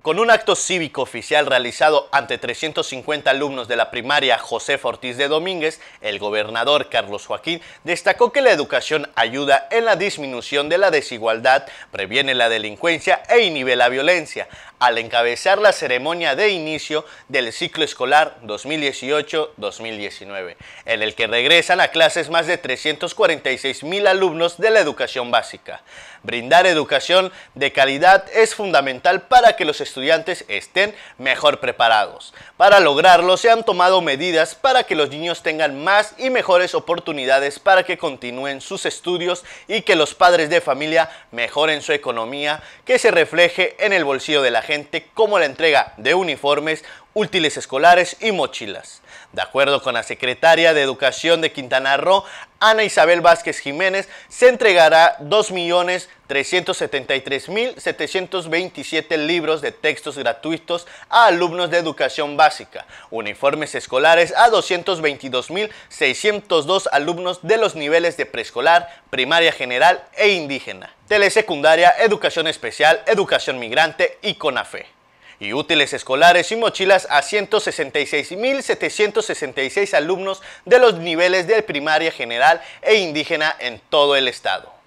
Con un acto cívico oficial realizado ante 350 alumnos de la primaria José Ortiz de Domínguez, el gobernador Carlos Joaquín destacó que la educación ayuda en la disminución de la desigualdad, previene la delincuencia e inhibe la violencia al encabezar la ceremonia de inicio del ciclo escolar 2018-2019, en el que regresan a clases más de 346 mil alumnos de la educación básica. Brindar educación de calidad es fundamental para que los estudiantes estén mejor preparados. Para lograrlo se han tomado medidas para que los niños tengan más y mejores oportunidades para que continúen sus estudios y que los padres de familia mejoren su economía que se refleje en el bolsillo de la gente como la entrega de uniformes, útiles escolares y mochilas. De acuerdo con la secretaria de Educación de Quintana Roo, Ana Isabel Vázquez Jiménez, se entregará 2.373.727 libros de textos gratuitos a alumnos de educación básica, uniformes escolares a 222.602 alumnos de los niveles de preescolar, primaria general e indígena, telesecundaria, educación especial, educación migrante y CONAFE y útiles escolares y mochilas a 166.766 alumnos de los niveles de primaria general e indígena en todo el estado.